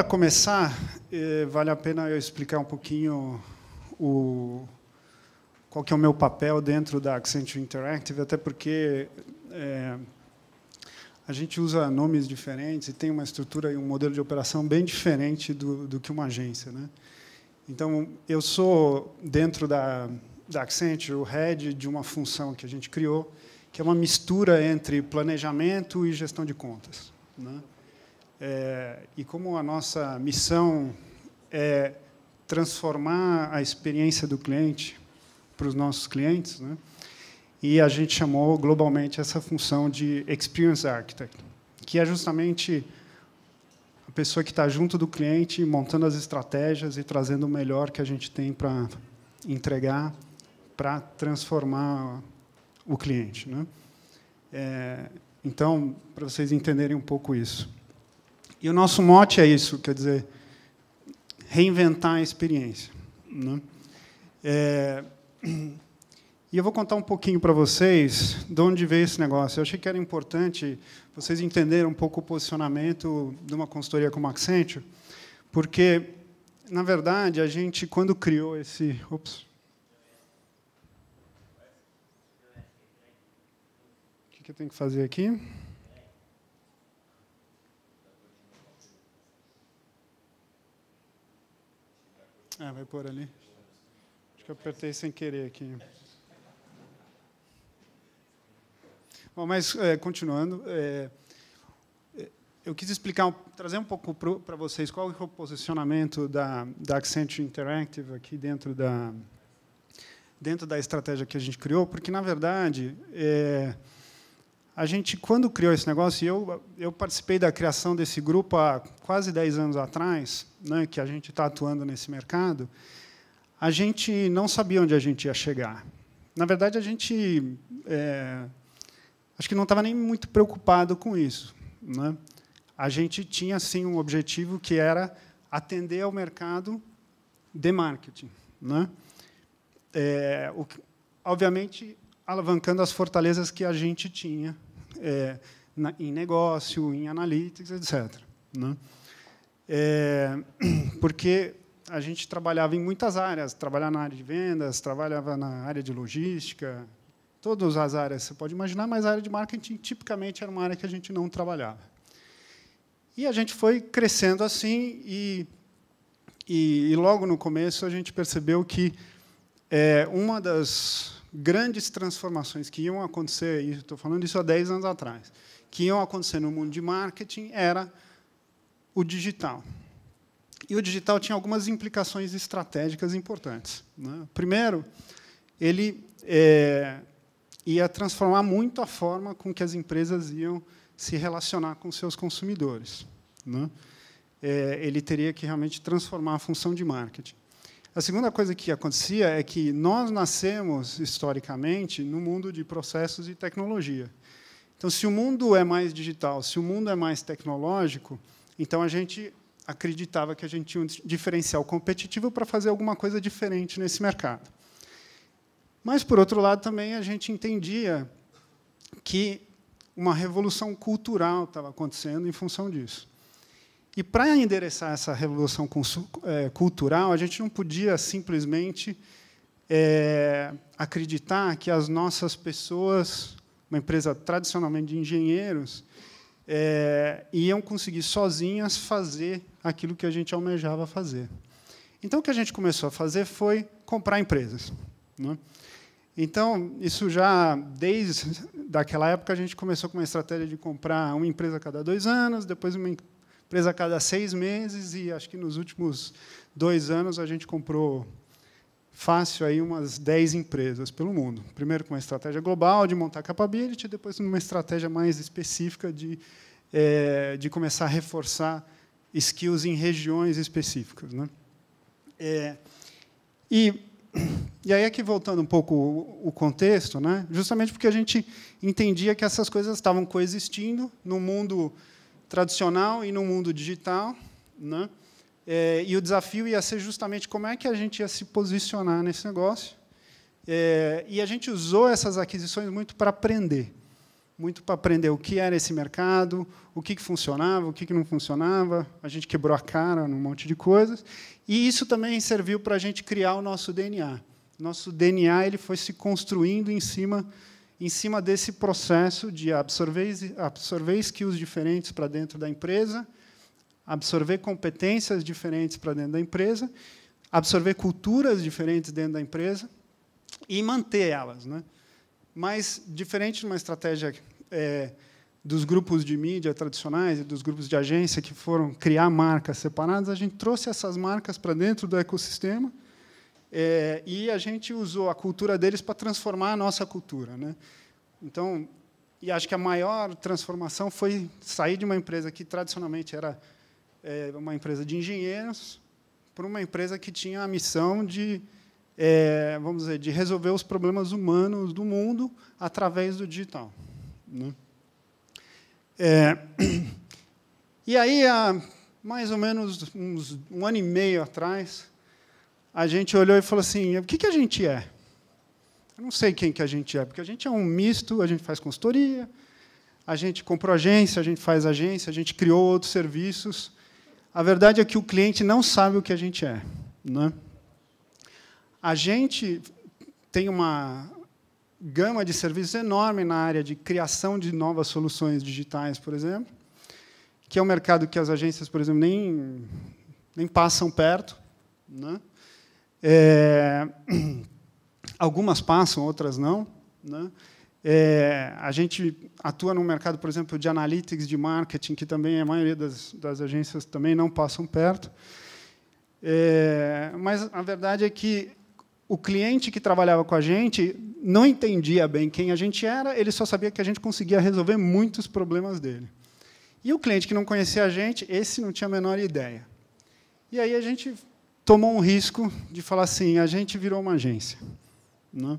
para começar, eh, vale a pena eu explicar um pouquinho o, qual que é o meu papel dentro da Accenture Interactive, até porque é, a gente usa nomes diferentes e tem uma estrutura e um modelo de operação bem diferente do, do que uma agência. Né? Então, eu sou, dentro da, da Accenture, o head de uma função que a gente criou, que é uma mistura entre planejamento e gestão de contas. Né? É, e como a nossa missão é transformar a experiência do cliente para os nossos clientes, né? e a gente chamou globalmente essa função de Experience Architect, que é justamente a pessoa que está junto do cliente, montando as estratégias e trazendo o melhor que a gente tem para entregar, para transformar o cliente. Né? É, então, para vocês entenderem um pouco isso. E o nosso mote é isso, quer dizer, reinventar a experiência. Né? É... E eu vou contar um pouquinho para vocês de onde veio esse negócio. Eu achei que era importante vocês entenderem um pouco o posicionamento de uma consultoria como a Accenture, porque, na verdade, a gente, quando criou esse... Ops. O que eu tenho que fazer aqui? É, vai por ali. Acho que eu apertei sem querer aqui. Bom, mas é, continuando, é, é eu quis explicar, trazer um pouco para vocês qual é o posicionamento da, da Accenture Interactive aqui dentro da dentro da estratégia que a gente criou, porque na verdade é, a gente, quando criou esse negócio, eu, eu participei da criação desse grupo há quase 10 anos atrás, né, que a gente está atuando nesse mercado, a gente não sabia onde a gente ia chegar. Na verdade, a gente é, acho que não estava nem muito preocupado com isso. Né? A gente tinha, assim um objetivo que era atender ao mercado de marketing. Né? É, o, obviamente, alavancando as fortalezas que a gente tinha é, na, em negócio, em analytics, etc. Né? É, porque a gente trabalhava em muitas áreas, trabalhava na área de vendas, trabalhava na área de logística, todas as áreas você pode imaginar, mas a área de marketing tipicamente era uma área que a gente não trabalhava. E a gente foi crescendo assim e, e, e logo no começo a gente percebeu que é, uma das grandes transformações que iam acontecer, e estou falando isso há 10 anos atrás, que iam acontecer no mundo de marketing era o digital. E o digital tinha algumas implicações estratégicas importantes. Né? Primeiro, ele é, ia transformar muito a forma com que as empresas iam se relacionar com seus consumidores. Né? É, ele teria que realmente transformar a função de marketing. A segunda coisa que acontecia é que nós nascemos, historicamente, no mundo de processos e tecnologia. Então, se o mundo é mais digital, se o mundo é mais tecnológico, então a gente acreditava que a gente tinha um diferencial competitivo para fazer alguma coisa diferente nesse mercado. Mas, por outro lado, também a gente entendia que uma revolução cultural estava acontecendo em função disso. E para endereçar essa revolução é, cultural, a gente não podia simplesmente é, acreditar que as nossas pessoas, uma empresa tradicionalmente de engenheiros, é, iam conseguir sozinhas fazer aquilo que a gente almejava fazer. Então, o que a gente começou a fazer foi comprar empresas. Né? Então, isso já desde daquela época a gente começou com uma estratégia de comprar uma empresa a cada dois anos, depois uma empresa a cada seis meses e acho que nos últimos dois anos a gente comprou fácil aí umas 10 empresas pelo mundo. Primeiro com uma estratégia global de montar capability, depois numa estratégia mais específica de, é, de começar a reforçar skills em regiões específicas. Né? É, e, e aí aqui é voltando um pouco o, o contexto, né? justamente porque a gente entendia que essas coisas estavam coexistindo no mundo tradicional e no mundo digital, né? É, e o desafio ia ser justamente como é que a gente ia se posicionar nesse negócio. É, e a gente usou essas aquisições muito para aprender, muito para aprender o que era esse mercado, o que, que funcionava, o que, que não funcionava. A gente quebrou a cara num monte de coisas. E isso também serviu para a gente criar o nosso DNA. Nosso DNA ele foi se construindo em cima em cima desse processo de absorver, absorver skills diferentes para dentro da empresa, absorver competências diferentes para dentro da empresa, absorver culturas diferentes dentro da empresa e manter elas. Né? Mas, diferente de uma estratégia é, dos grupos de mídia tradicionais e dos grupos de agência que foram criar marcas separadas, a gente trouxe essas marcas para dentro do ecossistema é, e a gente usou a cultura deles para transformar a nossa cultura. Né? Então, e acho que a maior transformação foi sair de uma empresa que tradicionalmente era é, uma empresa de engenheiros para uma empresa que tinha a missão de, é, vamos dizer, de resolver os problemas humanos do mundo através do digital. Né? É, e aí, há mais ou menos uns, um ano e meio atrás, a gente olhou e falou assim: o que, que a gente é? Eu não sei quem que a gente é, porque a gente é um misto, a gente faz consultoria, a gente comprou agência, a gente faz agência, a gente criou outros serviços. A verdade é que o cliente não sabe o que a gente é. Né? A gente tem uma gama de serviços enorme na área de criação de novas soluções digitais, por exemplo, que é um mercado que as agências, por exemplo, nem, nem passam perto. Né? É, algumas passam, outras não. Né? É, a gente atua no mercado, por exemplo, de analytics, de marketing, que também a maioria das, das agências também não passam perto. É, mas a verdade é que o cliente que trabalhava com a gente não entendia bem quem a gente era, ele só sabia que a gente conseguia resolver muitos problemas dele. E o cliente que não conhecia a gente, esse não tinha a menor ideia. E aí a gente tomou um risco de falar assim: a gente virou uma agência. Né?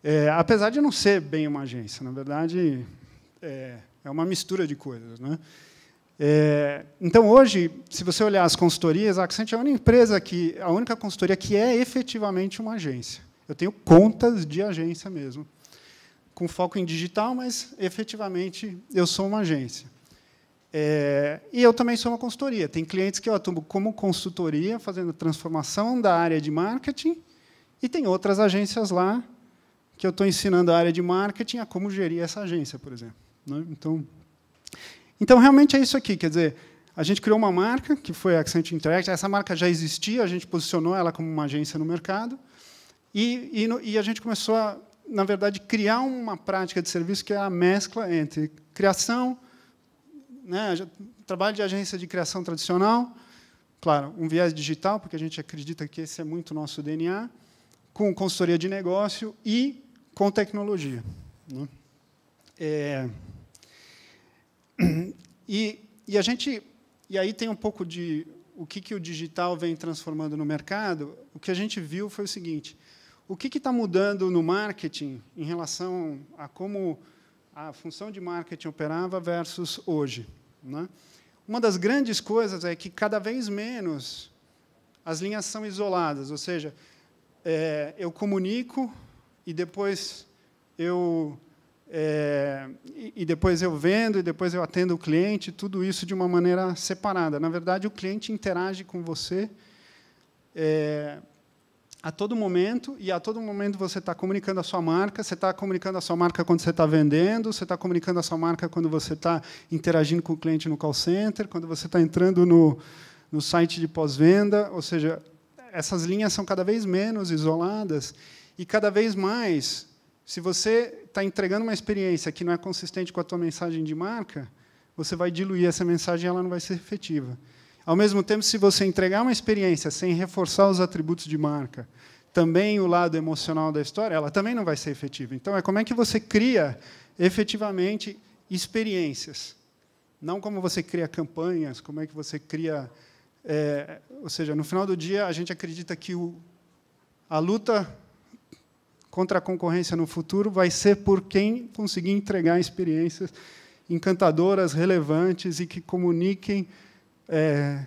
É, apesar de não ser bem uma agência, na verdade, é, é uma mistura de coisas. Né? É, então, hoje, se você olhar as consultorias, a Accent é a única empresa que, a única consultoria que é efetivamente uma agência. Eu tenho contas de agência mesmo, com foco em digital, mas efetivamente eu sou uma agência. É, e eu também sou uma consultoria. Tem clientes que eu atuo como consultoria, fazendo transformação da área de marketing, e tem outras agências lá que eu estou ensinando a área de marketing a como gerir essa agência, por exemplo. Né? Então, então, realmente é isso aqui. Quer dizer, a gente criou uma marca, que foi a Accent Interact. Essa marca já existia, a gente posicionou ela como uma agência no mercado. E, e, no, e a gente começou a, na verdade, criar uma prática de serviço que é a mescla entre criação, né, trabalho de agência de criação tradicional, claro, um viés digital, porque a gente acredita que esse é muito nosso DNA, com consultoria de negócio e com tecnologia. Né? É, e, e a gente e aí tem um pouco de o que, que o digital vem transformando no mercado. O que a gente viu foi o seguinte: o que está mudando no marketing em relação a como a função de marketing operava versus hoje. Né? Uma das grandes coisas é que cada vez menos as linhas são isoladas, ou seja, é, eu comunico e depois eu é, e depois eu vendo e depois eu atendo o cliente, tudo isso de uma maneira separada. Na verdade, o cliente interage com você é, a todo momento, e a todo momento você está comunicando a sua marca, você está comunicando a sua marca quando você está vendendo, você está comunicando a sua marca quando você está interagindo com o cliente no call center, quando você está entrando no, no site de pós-venda, ou seja, essas linhas são cada vez menos isoladas e cada vez mais, se você está entregando uma experiência que não é consistente com a tua mensagem de marca, você vai diluir essa mensagem e ela não vai ser efetiva. Ao mesmo tempo, se você entregar uma experiência sem reforçar os atributos de marca, também o lado emocional da história, ela também não vai ser efetiva. Então, é como é que você cria efetivamente experiências. Não como você cria campanhas, como é que você cria. É, ou seja, no final do dia, a gente acredita que o, a luta contra a concorrência no futuro vai ser por quem conseguir entregar experiências encantadoras, relevantes e que comuniquem é,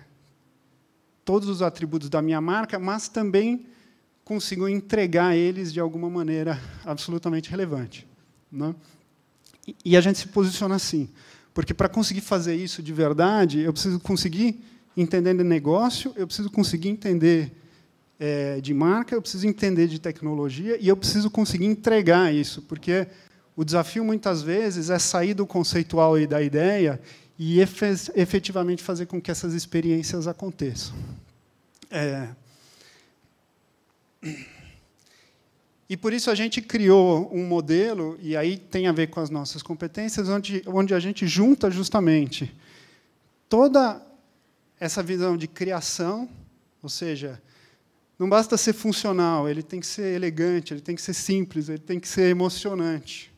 todos os atributos da minha marca, mas também consigo entregar eles de alguma maneira absolutamente relevante. Né? E, e a gente se posiciona assim, porque para conseguir fazer isso de verdade, eu preciso conseguir entender de negócio, eu preciso conseguir entender é, de marca, eu preciso entender de tecnologia e eu preciso conseguir entregar isso, porque o desafio muitas vezes é sair do conceitual e da ideia e efetivamente fazer com que essas experiências aconteçam. É... E por isso a gente criou um modelo, e aí tem a ver com as nossas competências, onde, onde a gente junta justamente toda essa visão de criação, ou seja, não basta ser funcional, ele tem que ser elegante, ele tem que ser simples, ele tem que ser emocionante.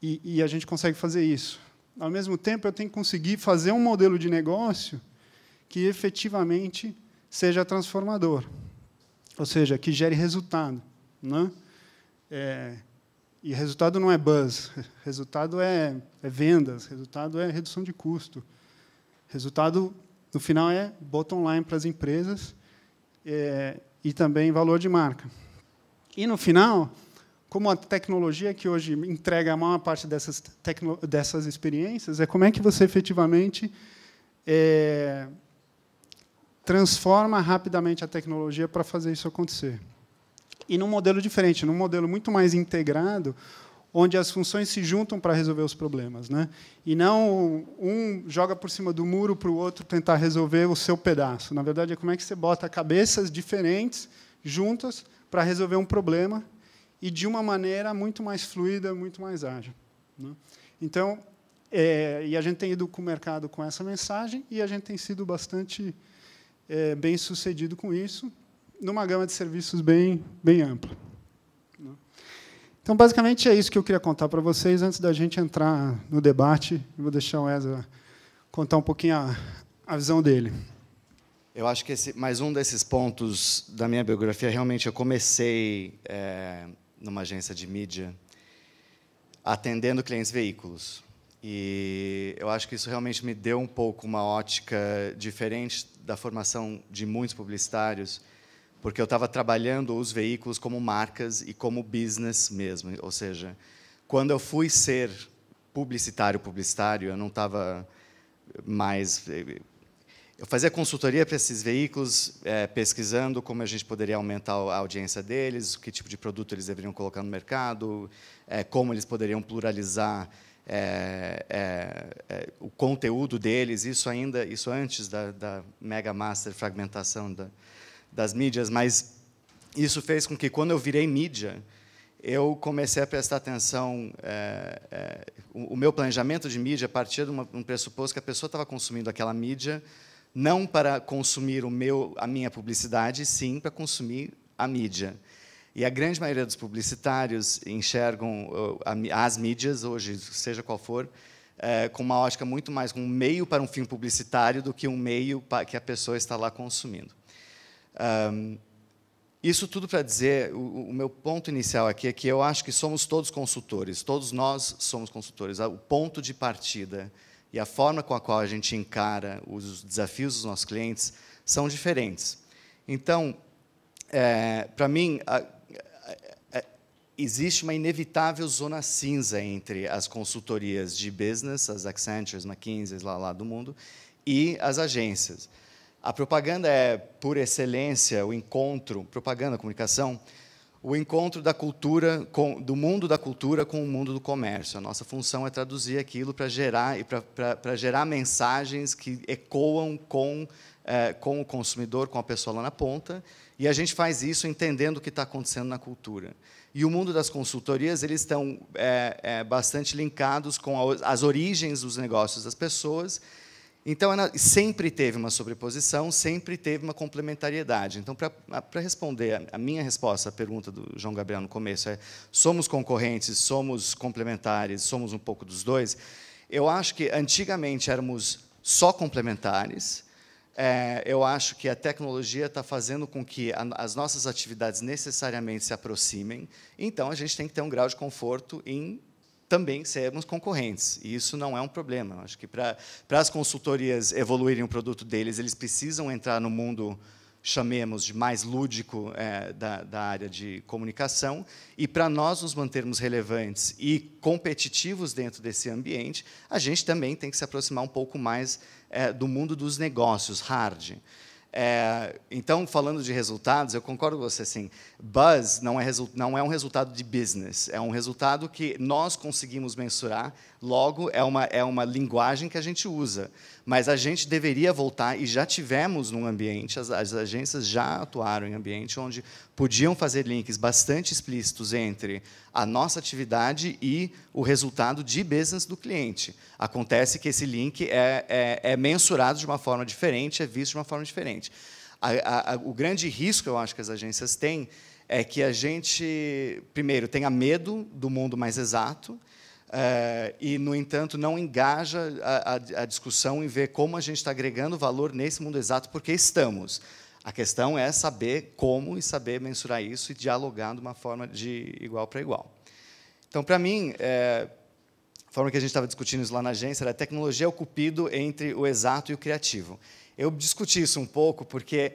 E, e a gente consegue fazer isso ao mesmo tempo, eu tenho que conseguir fazer um modelo de negócio que efetivamente seja transformador, ou seja, que gere resultado. Né? É, e resultado não é buzz, resultado é, é vendas, resultado é redução de custo. Resultado, no final, é bottom line para as empresas é, e também valor de marca. E, no final, como a tecnologia que hoje entrega a maior parte dessas, dessas experiências, é como é que você efetivamente é, transforma rapidamente a tecnologia para fazer isso acontecer. E num modelo diferente, num modelo muito mais integrado, onde as funções se juntam para resolver os problemas. Né? E não um joga por cima do muro para o outro tentar resolver o seu pedaço. Na verdade, é como é que você bota cabeças diferentes juntas para resolver um problema e de uma maneira muito mais fluida, muito mais ágil. Né? Então, é, e a gente tem ido com o mercado com essa mensagem e a gente tem sido bastante é, bem sucedido com isso, numa gama de serviços bem, bem ampla. Né? Então, basicamente, é isso que eu queria contar para vocês antes da gente entrar no debate. Eu vou deixar o Ezra contar um pouquinho a, a visão dele. Eu acho que esse, mais um desses pontos da minha biografia, realmente, eu comecei é, numa agência de mídia, atendendo clientes veículos. E eu acho que isso realmente me deu um pouco uma ótica diferente da formação de muitos publicitários, porque eu estava trabalhando os veículos como marcas e como business mesmo. Ou seja, quando eu fui ser publicitário, publicitário, eu não estava mais eh, eu fazia consultoria para esses veículos, é, pesquisando como a gente poderia aumentar a audiência deles, que tipo de produto eles deveriam colocar no mercado, é, como eles poderiam pluralizar é, é, é, o conteúdo deles, isso ainda, isso antes da, da mega master fragmentação da, das mídias, mas isso fez com que quando eu virei mídia, eu comecei a prestar atenção. É, é, o, o, meu planejamento de mídia partia de uma, um pressuposto que a pessoa estava consumindo aquela mídia não para consumir o meu, a minha publicidade, sim para consumir a mídia. E a grande maioria dos publicitários enxergam as mídias, hoje, seja qual for, é, com uma ótica muito mais um meio para um fim publicitário do que um meio que a pessoa está lá consumindo. Um, isso tudo para dizer, o, o, meu ponto inicial aqui é que eu acho que somos todos consultores, todos nós somos consultores. Ah, o ponto de partida e a forma com a qual a gente encara os desafios dos nossos clientes são diferentes. Então, é, para mim, a, existe uma inevitável zona cinza entre as consultorias de business, as Accentures, McKinsey, lá, lá do mundo, e as agências. A propaganda é, por excelência, o encontro, propaganda, comunicação, o encontro da cultura com, do mundo da cultura com o mundo do comércio. A nossa função é traduzir aquilo para gerar e para gerar mensagens que ecoam com é, com o consumidor, com a pessoa lá na ponta, e a gente faz isso entendendo o que está acontecendo na cultura. E o mundo das consultorias eles estão é, é, bastante linkados com as origens dos negócios das pessoas então, ela sempre teve uma sobreposição, sempre teve uma complementariedade. Então, para responder a minha resposta à pergunta do João Gabriel no começo, é somos concorrentes, somos complementares, somos um pouco dos dois. Eu acho que antigamente éramos só complementares. É, eu acho que a tecnologia está fazendo com que a, as nossas atividades necessariamente se aproximem. Então, a gente tem que ter um grau de conforto em também sermos concorrentes. E isso não é um problema. Eu acho que para, as consultorias evoluírem o produto deles, eles precisam entrar no mundo chamemos de mais lúdico é, da, da, área de comunicação, e para nós nos mantermos relevantes e competitivos dentro desse ambiente, a gente também tem que se aproximar um pouco mais é, do mundo dos negócios, hard. É, então, falando de resultados, eu concordo com você, assim, buzz não é, não é um resultado de business, é um resultado que nós conseguimos mensurar Logo, é uma, é uma linguagem que a gente usa. Mas a gente deveria voltar, e já tivemos num ambiente, as, as agências já atuaram em ambiente onde podiam fazer links bastante explícitos entre a nossa atividade e o resultado de business do cliente. Acontece que esse link é, é, é mensurado de uma forma diferente, é visto de uma forma diferente. A, a, o grande risco, eu acho, que as agências têm é que a gente, primeiro, tenha medo do mundo mais exato, é, e, no entanto, não engaja a, a, a discussão em ver como a gente está agregando valor nesse mundo exato, porque estamos. A questão é saber como e saber mensurar isso e dialogar de uma forma de igual para igual. Então, para mim, é, a forma que a gente estava discutindo isso lá na agência era a tecnologia é o cupido entre o exato e o criativo. Eu discuti isso um pouco porque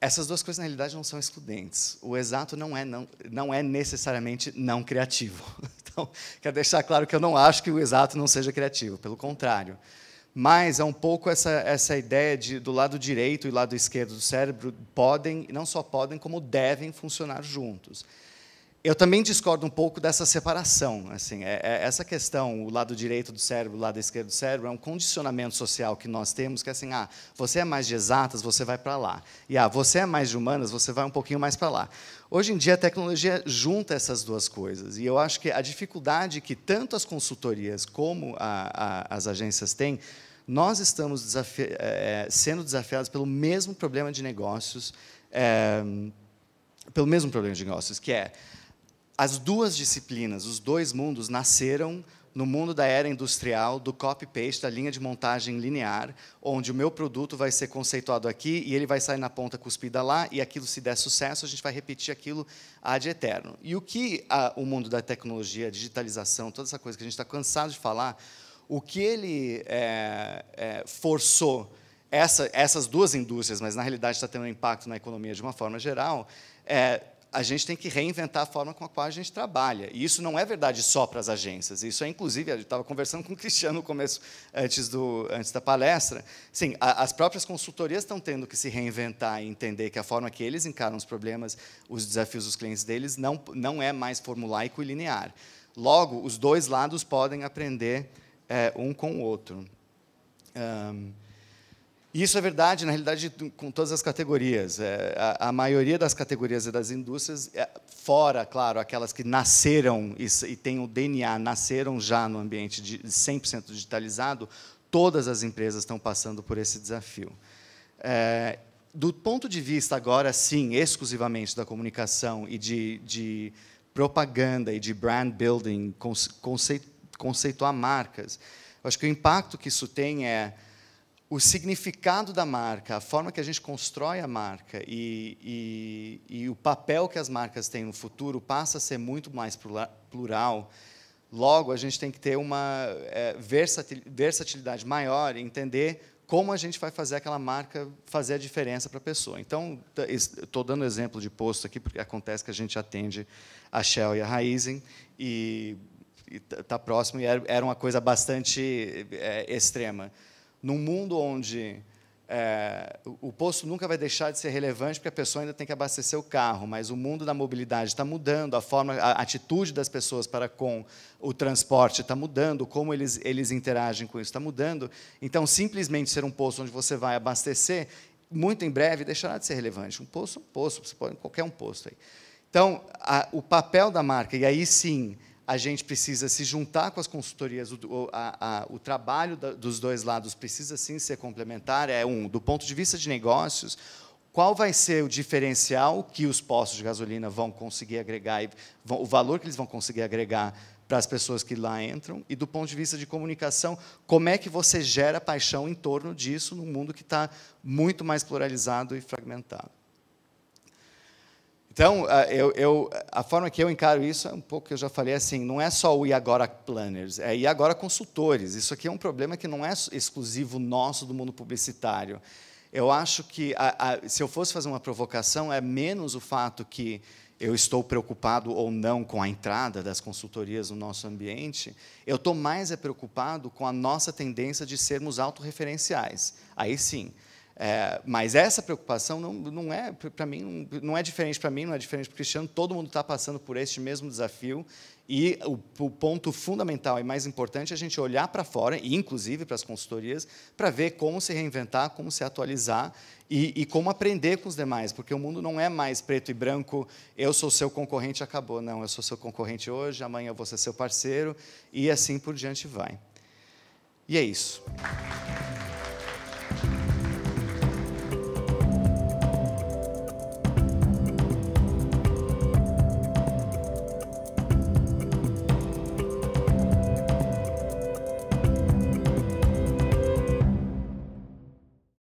essas duas coisas, na realidade, não são excludentes. O exato não é, não, não é necessariamente não criativo. Então, quero deixar claro que eu não acho que o exato não seja criativo, pelo contrário. Mas é um pouco essa, essa ideia de do lado direito e lado esquerdo do cérebro podem, não só podem, como devem funcionar juntos eu também discordo um pouco dessa separação. Assim, é, é, essa questão, o lado direito do cérebro, o lado esquerdo do cérebro, é um condicionamento social que nós temos, que é assim, ah, você é mais de exatas, você vai para lá. E, ah, você é mais de humanas, você vai um pouquinho mais para lá. Hoje em dia, a tecnologia junta essas duas coisas. E eu acho que a dificuldade que tanto as consultorias como a, a, as agências têm, nós estamos desafi é, eh, eh, sendo desafiados pelo mesmo problema de negócios, eh, pelo mesmo problema de negócios, que é as duas disciplinas, os dois mundos, nasceram no mundo da era industrial, do copy-paste, da linha de montagem linear, onde o meu produto vai ser conceituado aqui e ele vai sair na ponta cuspida lá, e aquilo, se der sucesso, a gente vai repetir aquilo ad eterno. E o que a, o mundo da tecnologia, digitalização, toda essa coisa que a gente está cansado de falar, o que ele é, é, forçou essa, essas duas indústrias, mas na realidade está tendo um impacto na economia de uma forma geral, é a gente tem que reinventar a forma com a qual a gente trabalha. E isso não é verdade só para as agências. Isso é, inclusive, eu estava conversando com o Cristiano no começo, antes, do, antes da palestra. Sim, a, as próprias consultorias estão tendo que se reinventar e entender que a forma que eles encaram os problemas, os desafios dos clientes deles, não, não é mais formulaico e linear. Logo, os dois lados podem aprender é, um com o outro. Um, e isso é verdade, na realidade, com todas as categorias. É, a, a, maioria das categorias e das indústrias, é, fora, claro, aquelas que nasceram e, e têm o DNA, nasceram já no ambiente de 100% digitalizado, todas as empresas estão passando por esse desafio. É, do ponto de vista, agora sim, exclusivamente da comunicação e de, de propaganda e de brand building, conce, conceituar marcas, eu acho que o impacto que isso tem é o significado da marca, a forma que a gente constrói a marca e, e, e o papel que as marcas têm no futuro passa a ser muito mais plural. Logo, a gente tem que ter uma é, versatilidade maior e entender como a gente vai fazer aquela marca fazer a diferença para a pessoa. Então, estou dando exemplo de posto aqui, porque acontece que a gente atende a Shell e a Raizen, e está próximo, e era, uma coisa bastante é, extrema num mundo onde é, o posto nunca vai deixar de ser relevante porque a pessoa ainda tem que abastecer o carro, mas o mundo da mobilidade está mudando, a forma, a atitude das pessoas para com o transporte está mudando, como eles, eles interagem com isso está mudando. Então, simplesmente ser um posto onde você vai abastecer, muito em breve deixará de ser relevante. Um posto, é um posto, você pode qualquer um posto aí. Então, a, o papel da marca, e aí sim, a gente precisa se juntar com as consultorias, o, a, a, o trabalho da, dos dois lados precisa sim ser complementar. É um, do ponto de vista de negócios, qual vai ser o diferencial que os postos de gasolina vão conseguir agregar, e vão, o valor que eles vão conseguir agregar para as pessoas que lá entram, e do ponto de vista de comunicação, como é que você gera paixão em torno disso num mundo que está muito mais pluralizado e fragmentado. Então, ah, eu, eu, a forma que eu encaro isso é um pouco que eu já falei assim, não é só o e agora planners, é e agora consultores. Isso aqui é um problema que não é exclusivo nosso do mundo publicitário. Eu acho que, a, a, se eu fosse fazer uma provocação, é menos o fato que eu estou preocupado ou não com a entrada das consultorias no nosso ambiente, eu estou mais é preocupado com a nossa tendência de sermos autorreferenciais. Aí sim, é, mas essa preocupação não, não é para mim não, é diferente para mim não é diferente para o Cristiano todo mundo está passando por este mesmo desafio e o, o, ponto fundamental e mais importante é a gente olhar para fora e inclusive para as consultorias para ver como se reinventar como se atualizar e, e, como aprender com os demais porque o mundo não é mais preto e branco eu sou seu concorrente acabou não eu sou seu concorrente hoje amanhã eu vou ser seu parceiro e assim por diante vai e é isso.